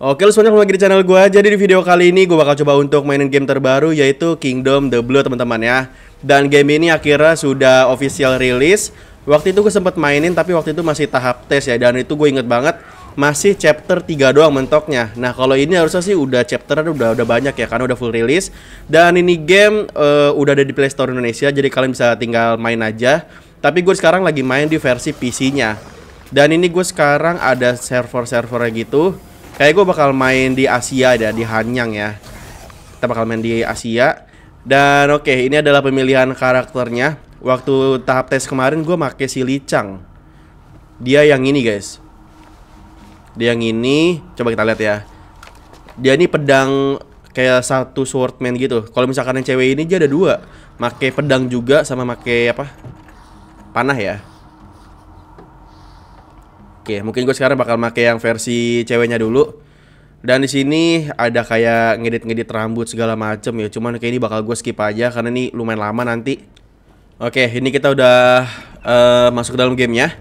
Oke lu semuanya lagi di channel gue Jadi di video kali ini gue bakal coba untuk mainin game terbaru yaitu Kingdom The Blue teman-teman ya Dan game ini akhirnya sudah official rilis Waktu itu gue sempet mainin tapi waktu itu masih tahap tes ya Dan itu gue inget banget masih chapter 3 doang mentoknya. Nah, kalau ini harusnya sih udah chapter udah udah banyak ya karena udah full rilis dan ini game uh, udah ada di Playstore Indonesia jadi kalian bisa tinggal main aja. Tapi gue sekarang lagi main di versi PC-nya. Dan ini gue sekarang ada server-servernya gitu. Kayak gue bakal main di Asia ya, di Hanyang ya. Kita bakal main di Asia. Dan oke, okay, ini adalah pemilihan karakternya. Waktu tahap tes kemarin gue make si licang Dia yang ini guys. Dia yang ini, coba kita lihat ya. Dia ini pedang kayak satu swordman gitu. Kalau misalkan yang cewek ini dia ada dua, make pedang juga sama make apa? Panah ya. Oke, Mungkin gue sekarang bakal pakai yang versi ceweknya dulu. Dan di sini ada kayak ngedit-ngedit rambut segala macem ya. Cuman kayak ini bakal gue skip aja karena ini lumayan lama nanti. Oke, ini kita udah uh, masuk ke dalam gamenya.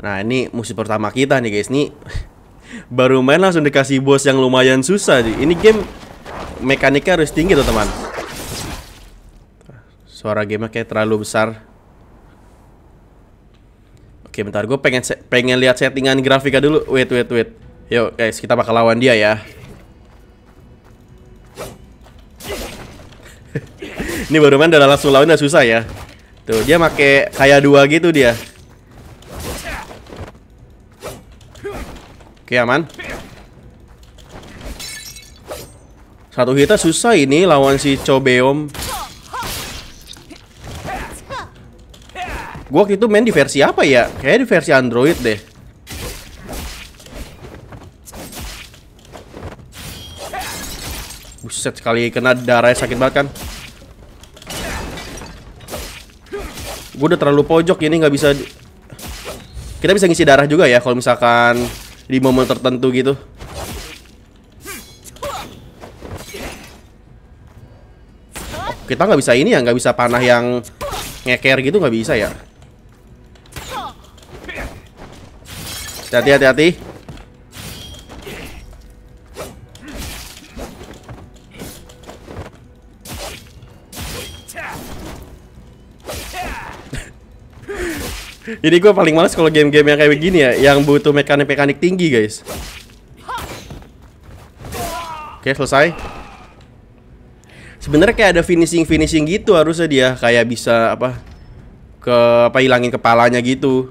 Nah, ini musim pertama kita nih guys. Nih baru main langsung dikasih bos yang lumayan susah. Ini game mekaniknya harus tinggi tuh teman. Suara gamenya kayak terlalu besar. Oke, bentar. Gue pengen pengen lihat settingan grafika dulu. Wait, wait, wait. Yuk, guys, kita bakal lawan dia ya. Ini baru main udah langsung lawan udah susah ya. Tuh, dia make kayak dua gitu dia. Oke, aman. Satu kita susah ini lawan si Cobeom. Gue waktu itu main di versi apa ya? Kayaknya di versi Android deh. Buset sekali kena darahnya sakit banget kan. Gue udah terlalu pojok ini nggak bisa. Kita bisa ngisi darah juga ya kalau misalkan di momen tertentu gitu. Kita nggak bisa ini ya, nggak bisa panah yang ngeker gitu nggak bisa ya. Hati-hati, hati-hati. Jadi gue paling males kalau game-game yang kayak begini ya, yang butuh mekanik-mekanik tinggi, guys. Oke, selesai. Sebenarnya kayak ada finishing-finishing gitu harusnya dia kayak bisa apa? ke apa hilangin kepalanya gitu.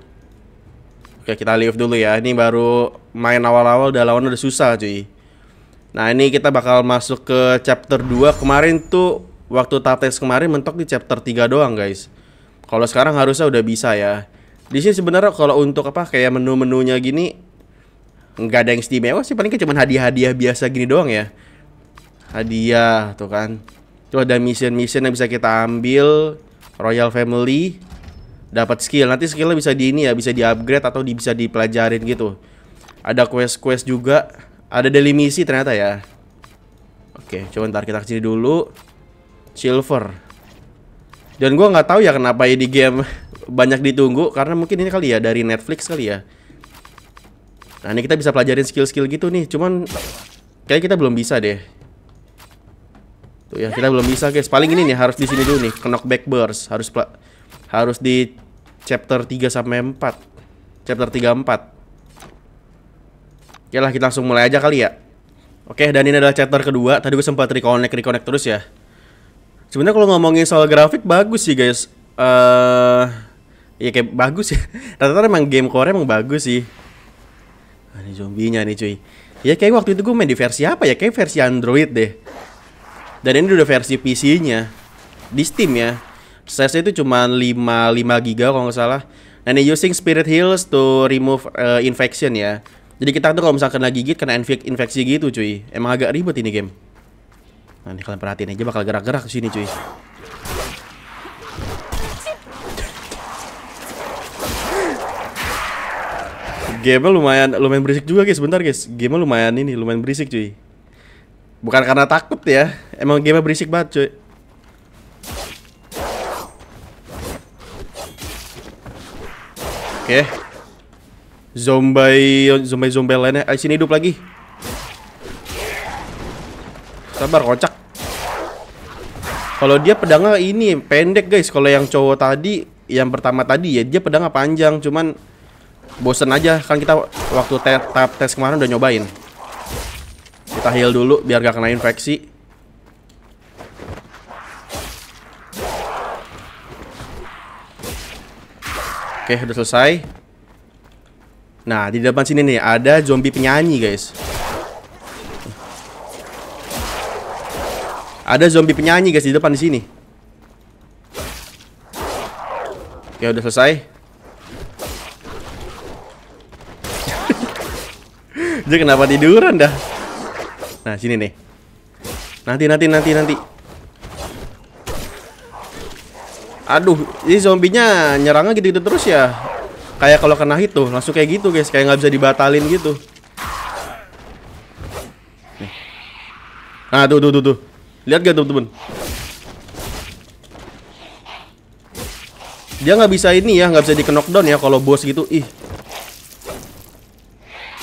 Oke kita leave dulu ya. Ini baru main awal-awal udah lawan udah susah cuy. Nah ini kita bakal masuk ke chapter 2 kemarin tuh waktu Tates kemarin mentok di chapter 3 doang guys. Kalau sekarang harusnya udah bisa ya. Di sini sebenarnya kalau untuk apa kayak menu-menunya gini nggak ada yang istimewa sih paling cuma hadiah-hadiah biasa gini doang ya. Hadiah tuh kan. Tuh ada mission-mission yang bisa kita ambil Royal Family dapat skill. Nanti skillnya bisa di ini ya, bisa di upgrade atau di, bisa dipelajarin gitu. Ada quest-quest juga, ada daily misi ternyata ya. Oke, coba ntar kita kesini dulu. Silver. Dan gue nggak tahu ya kenapa ini ya game banyak ditunggu karena mungkin ini kali ya dari Netflix kali ya. Nah ini kita bisa pelajarin skill-skill gitu nih, cuman kayak kita belum bisa deh. Tuh ya kita belum bisa guys. Paling ini nih harus di sini dulu nih, knockback burst harus harus di chapter 3 sampai 4. Chapter 3 4. Oke lah, kita langsung mulai aja kali ya. Oke, dan ini adalah chapter kedua. Tadi gue sempat reconnect reconnect terus ya. Sebenarnya kalau ngomongin soal grafik bagus sih, guys. Eh uh, ya kayak bagus ya. Rata-rata emang game Korea emang bagus sih. Nah, ini zombinya nih, cuy. Ya kayak waktu itu gue main di versi apa ya? Kayak versi Android deh. Dan ini udah versi PC-nya di Steam ya size itu cuma 5 5 giga kalau nggak salah. And nah, using spirit heals to remove uh, infection ya. Jadi kita tuh kalau misalkan kena gigit kena inf infeksi gitu cuy. Emang agak ribet ini game. Nah, ini kalian perhatiin aja bakal gerak-gerak ke sini cuy. game lumayan lumayan berisik juga guys sebentar guys game lumayan ini lumayan berisik cuy bukan karena takut ya emang game berisik banget cuy Oke. Okay. Zombie zombie zombie lainnya Ayo eh, sini hidup lagi. Sabar kocak. Kalau dia pedangnya ini pendek guys. Kalau yang cowok tadi yang pertama tadi ya dia pedangnya panjang cuman bosen aja kan kita waktu tes kemarin udah nyobain. Kita heal dulu biar gak kena infeksi. Oke, udah selesai. Nah, di depan sini nih ada zombie penyanyi, guys. Ada zombie penyanyi, guys, di depan di sini. Oke, ya, udah selesai. Dia kenapa tiduran dah? Nah, sini nih. Nanti, nanti, nanti, nanti. Aduh, ini zombinya nyerangnya gitu-gitu terus ya. Kayak kalau kena hit tuh, langsung kayak gitu guys, kayak nggak bisa dibatalin gitu. Nah, tuh tuh tuh tuh. Lihat gak temen-temen? Dia nggak bisa ini ya, nggak bisa di knockdown ya kalau bos gitu. Ih.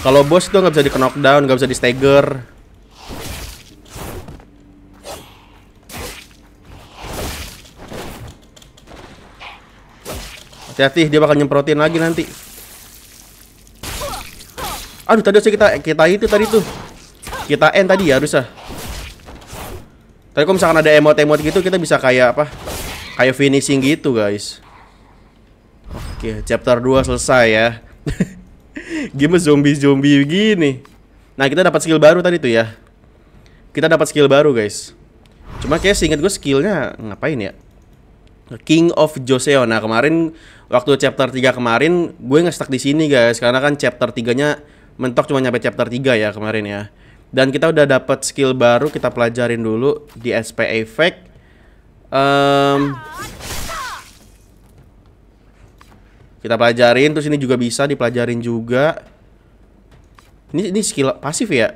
Kalau bos itu nggak bisa di knockdown, nggak bisa di stagger. Hati-hati dia bakal nyemprotin lagi nanti. Aduh tadi sih kita kita itu tadi tuh. Kita end tadi ya harusnya. Tapi kalau misalkan ada emote-emote gitu kita bisa kayak apa? Kayak finishing gitu guys. Oke, chapter 2 selesai ya. Game zombie-zombie gini. Nah, kita dapat skill baru tadi tuh ya. Kita dapat skill baru, guys. Cuma kayak seinget gue skillnya ngapain ya? King of Joseon. Nah, kemarin waktu chapter 3 kemarin gue ngestak di sini guys karena kan chapter 3-nya mentok cuma nyampe chapter 3 ya kemarin ya. Dan kita udah dapat skill baru kita pelajarin dulu di SP Effect. Um, kita pelajarin terus ini juga bisa dipelajarin juga. Ini ini skill pasif ya?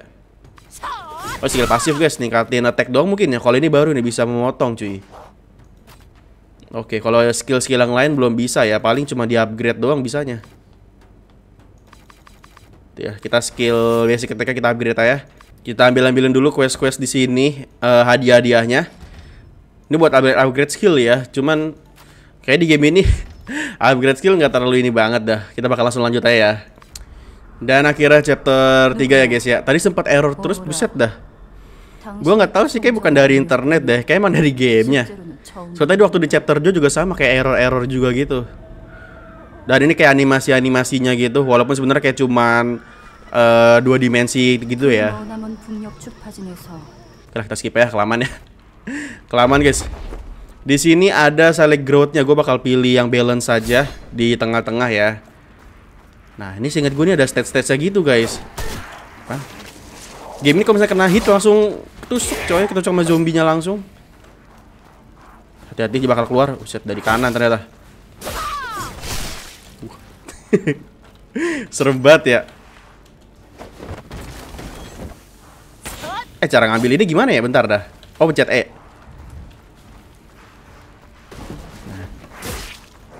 Oh, skill pasif guys, ningkatin attack doang mungkin ya. Kalau ini baru nih bisa memotong cuy. Oke, okay, kalau skill-skill yang lain belum bisa ya. Paling cuma di-upgrade doang bisanya. Ya, kita skill basic ketika kita upgrade ya. Kita ambil-ambilin dulu quest-quest di sini uh, hadiah-hadiahnya. Ini buat upgrade upgrade skill ya. Cuman kayak di game ini upgrade skill nggak terlalu ini banget dah. Kita bakal langsung lanjut aja ya. Dan akhirnya chapter 3 ya guys ya. Tadi sempat error terus oh, buset dah. Gue gak tau sih kayak bukan dari internet deh, kayak emang dari gamenya. Soalnya tadi waktu di chapter 2 juga sama kayak error-error juga gitu. Dan ini kayak animasi-animasinya gitu, walaupun sebenarnya kayak cuman uh, dua dimensi gitu ya. Kita, kita skip ya kelamaan ya. kelamaan guys. Di sini ada select growth-nya, gue bakal pilih yang balance saja di tengah-tengah ya. Nah, ini seingat gue ini ada stat statnya gitu, guys. Apa? Game ini kalau misalnya kena hit langsung Tusuk coy, ketusuk sama zombinya langsung. Hati-hati dia bakal keluar. Uset dari kanan ternyata. Serem banget ya. Eh cara ngambil ini gimana ya? Bentar dah. Oh pencet E.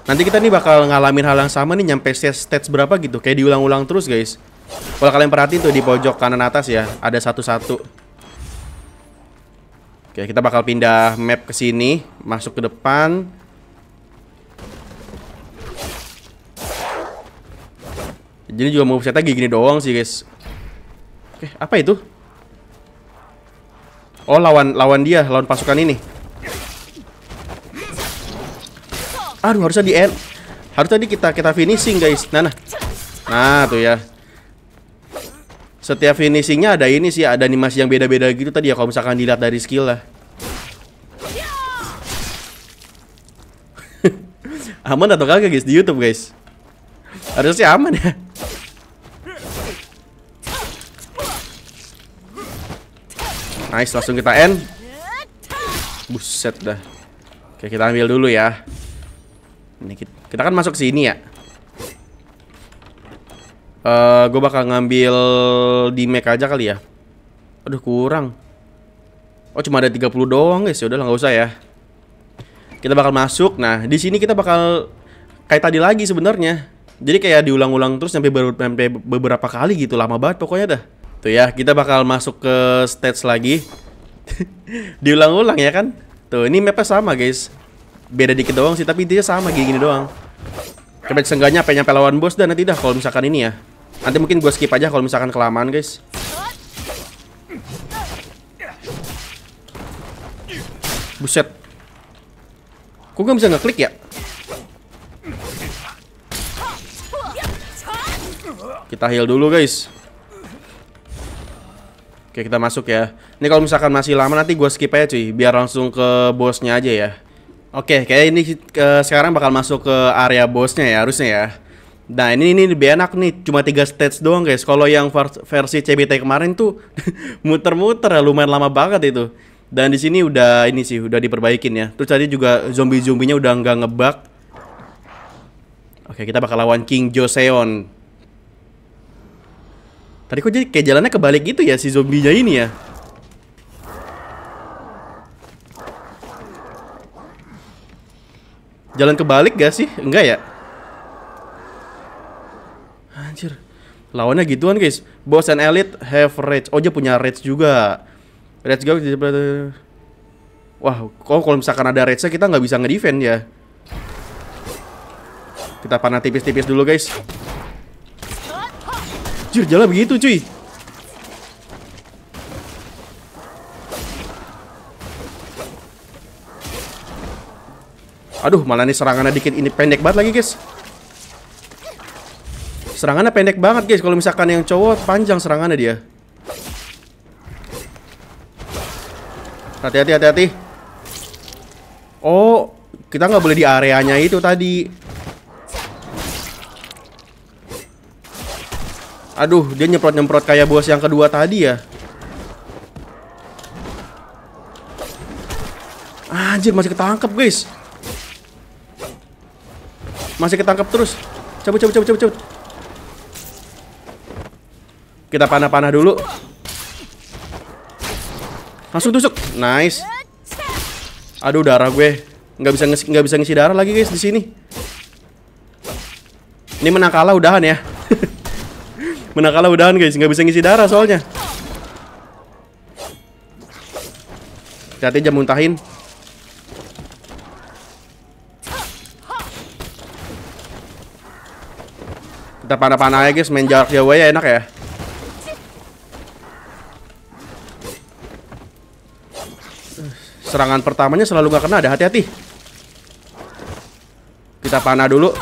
Nanti kita nih bakal ngalamin hal yang sama nih nyampe stats berapa gitu. Kayak diulang-ulang terus guys. Kalau kalian perhatiin tuh di pojok kanan atas ya, ada satu-satu. Oke, kita bakal pindah map ke sini, masuk ke depan. Jadi juga mau setnya gini doang sih, guys. Oke, apa itu? Oh, lawan lawan dia, lawan pasukan ini. Aduh, harusnya di end. Harusnya di kita kita finishing, guys. Nah, nah. Nah, tuh ya setiap finishingnya ada ini sih ada animasi yang beda-beda gitu tadi ya kalau misalkan dilihat dari skill lah aman atau kagak guys di YouTube guys harusnya aman ya nice langsung kita end buset dah oke kita ambil dulu ya ini kita, kita kan masuk sini ya uh, eh, gue bakal ngambil di Mac aja kali ya. Aduh kurang. Oh cuma ada 30 doang guys. Ya lah nggak usah ya. Kita bakal masuk. Nah, di sini kita bakal kayak tadi lagi sebenarnya. Jadi kayak diulang-ulang terus sampai, ber sampai beberapa kali gitu. Lama banget pokoknya dah. Tuh ya, kita bakal masuk ke stage lagi. diulang-ulang ya kan? Tuh, ini mapnya sama guys. Beda dikit doang sih, tapi dia sama gini-gini doang. Kebet seenggaknya apa nyampe lawan bos dan nanti dah kalau misalkan ini ya. Nanti mungkin gue skip aja kalau misalkan kelamaan guys Buset Kok gak bisa ngeklik ya? Kita heal dulu guys Oke kita masuk ya Ini kalau misalkan masih lama nanti gue skip aja cuy Biar langsung ke bosnya aja ya Oke kayak ini ke, eh, sekarang bakal masuk ke area bosnya ya harusnya ya Nah ini ini lebih enak nih, cuma tiga stage doang guys. Kalau yang versi CBT kemarin tuh muter-muter ya, lumayan lama banget itu. Dan di sini udah ini sih udah diperbaikin ya. Terus tadi juga zombie-zombinya udah nggak ngebug. Oke kita bakal lawan King Joseon. Tadi kok jadi kayak jalannya kebalik gitu ya si zombinya ini ya. Jalan kebalik gak sih? Enggak ya? anjir lawannya gituan guys boss and elite have rage oh dia punya rage juga rage juga wah kok kalau misalkan ada rage nya kita nggak bisa nge-defend ya kita panah tipis-tipis dulu guys Anjir, jalan begitu cuy Aduh malah ini serangannya dikit ini pendek banget lagi guys Serangannya pendek banget guys Kalau misalkan yang cowok panjang serangannya dia Hati-hati hati-hati Oh Kita nggak boleh di areanya itu tadi Aduh dia nyemprot-nyemprot kayak bos yang kedua tadi ya Anjir masih ketangkep guys Masih ketangkep terus Cabut cabut cabut cabut cabut kita panah-panah dulu. Langsung tusuk. Nice. Aduh darah gue. Nggak bisa ngisi nggak bisa ngisi darah lagi guys di sini. Ini menang kalah udahan ya. menang kalah udahan guys, nggak bisa ngisi darah soalnya. Hati-hati jam muntahin. Kita panah-panah aja guys, main jarak jauh ya enak ya. Serangan pertamanya selalu nggak kena, ada hati-hati. Kita panah dulu.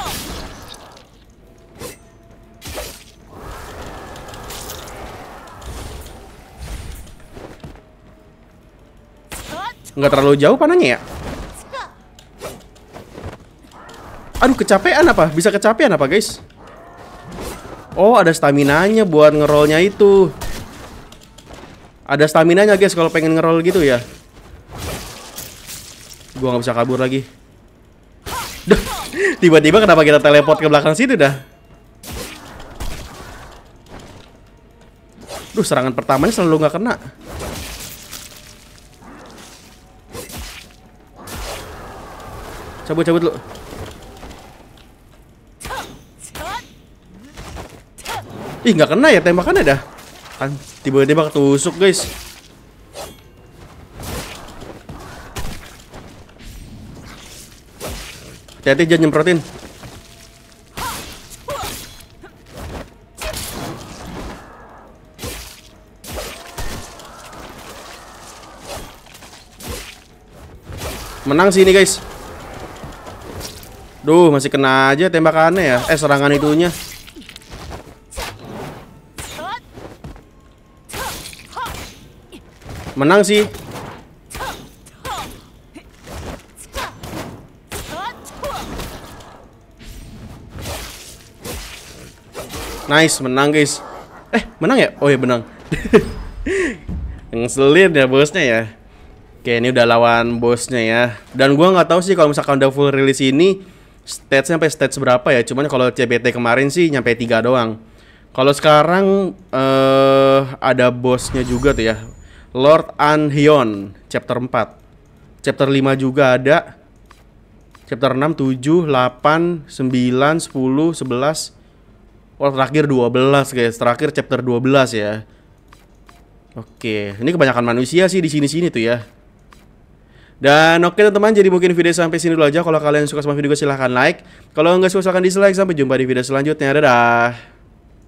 Nggak terlalu jauh panahnya ya? Aduh, kecapean apa? Bisa kecapean apa, guys? Oh, ada stamina nya buat ngerolnya itu. Ada stamina nya guys, kalau pengen ngerol gitu ya. Gua nggak bisa kabur lagi. Tiba-tiba kenapa kita teleport ke belakang situ dah? Duh, serangan pertamanya selalu nggak kena. Cabut, cabut lu. Ih, nggak kena ya tembakannya dah. Kan tiba-tiba ketusuk, guys. Hati-hati jangan nyemprotin. Menang sih ini guys. Duh, masih kena aja tembakannya ya. Eh, serangan itunya. Menang sih. Nice, menang guys. Eh, menang ya? Oh ya menang. Ngeselin ya bosnya ya. Oke, ini udah lawan bosnya ya. Dan gua nggak tahu sih kalau misalkan udah full rilis ini statsnya sampai stats berapa ya. Cuman kalau CBT kemarin sih nyampe 3 doang. Kalau sekarang eh uh, ada bosnya juga tuh ya. Lord Anhyon chapter 4. Chapter 5 juga ada. Chapter 6, 7, 8, 9, 10, 11, Oh terakhir 12 guys, terakhir chapter 12 ya. Oke, ini kebanyakan manusia sih di sini-sini tuh ya. Dan oke teman-teman, jadi mungkin video sampai sini dulu aja. Kalau kalian suka sama video gue silahkan like. Kalau nggak suka silahkan dislike. Sampai jumpa di video selanjutnya. Dadah!